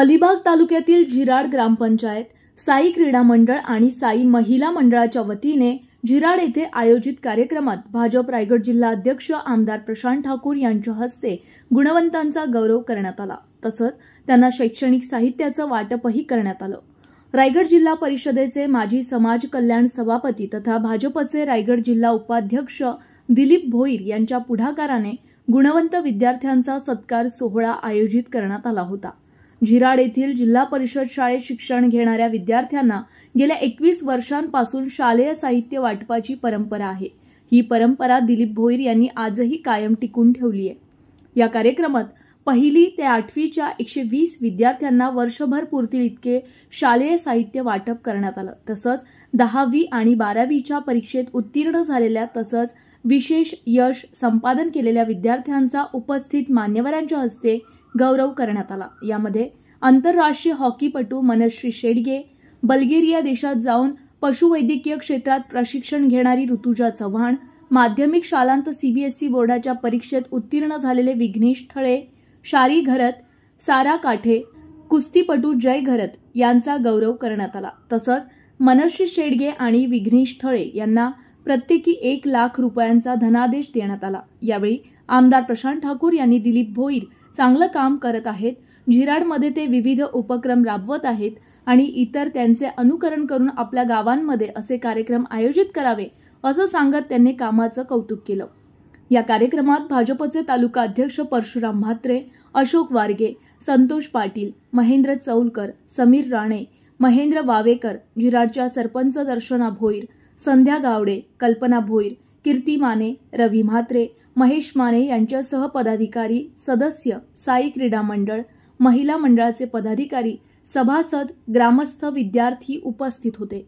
अलिबाग तालुक्यातील झिराड ग्रामपंचायत साई क्रीडा मंडळ आणि साई महिला मंडळाच्या वतीने झिराड येथे आयोजित कार्यक्रमात भाजप रायगड जिल्हा अध्यक्ष आमदार प्रशांत ठाकूर यांच्या हस्ते गुणवंतांचा गौरव करण्यात आला तसंच त्यांना शैक्षणिक साहित्याचं वाटपही करण्यात आलं रायगड जिल्हा परिषदेचे माजी समाज कल्याण सभापती तथा भाजपचे रायगड जिल्हा उपाध्यक्ष दिलीप भोईर यांच्या पुढाकाराने गुणवंत विद्यार्थ्यांचा सत्कार सोहळा आयोजित करण्यात आला होता झिराड येथील जिल्हा परिषद शाळेत शिक्षण घेणाऱ्या विद्यार्थ्यांना गेल्या एकवीस वर्षांपासून शालेय साहित्य वाटपाची परंपरा आहे ही परंपरा दिलीप भोईर यांनी आजही कायम टिकून ठेवली आहे या कार्यक्रमात पहिली ते आठवीच्या एकशे वीस विद्यार्थ्यांना वर्षभर पुरतील इतके शालेय साहित्य वाटप करण्यात आलं तसंच दहावी आणि बारावीच्या परीक्षेत उत्तीर्ण झालेल्या तसंच विशेष यश संपादन केलेल्या विद्यार्थ्यांचा उपस्थित मान्यवरांच्या हस्ते गौरव करण्यात आला यामध्ये आंतरराष्ट्रीय हॉकीपटू मनश्री शेडगे बल्गेरिया देशात जाऊन पशुवैद्यकीय क्षेत्रात प्रशिक्षण घेणारी ऋतुजा चव्हाण माध्यमिक शालांत सीबीएसई बोर्डाच्या परीक्षेत उत्तीर्ण झालेले विघ्नेश थळे शारी घरत सारा काठे कुस्तीपटू जय घरत यांचा गौरव करण्यात आला तसंच मनश्री शेडगे आणि विघ्नेश थळे यांना प्रत्येकी एक लाख रुपयांचा धनादेश देण्यात आला यावेळी आमदार प्रशांत ठाकूर यांनी दिलीप भोईर चांगलं काम करत आहेत झिराडमध्ये ते विविध उपक्रम राबवत आहेत आणि इतर त्यांचे अनुकरण करून आपल्या गावांमध्ये असे कार्यक्रम आयोजित करावे असं सांगत त्यांनी कामाचं कौतुक केलं या कार्यक्रमात भाजपचे तालुका अध्यक्ष परशुराम म्हात्रे अशोक वारगे संतोष पाटील महेंद्र चौलकर समीर राणे महेंद्र वावेकर झिराडच्या सरपंच दर्शना भोईर संध्या गावडे कल्पना भोईर कीर्ती माने रवी म्हात्रे महेश माने यांच्यासह पदाधिकारी सदस्य साई क्रीडा मंडळ महिला मंडळाचे पदाधिकारी सभासद ग्रामस्थ विद्यार्थी उपस्थित होते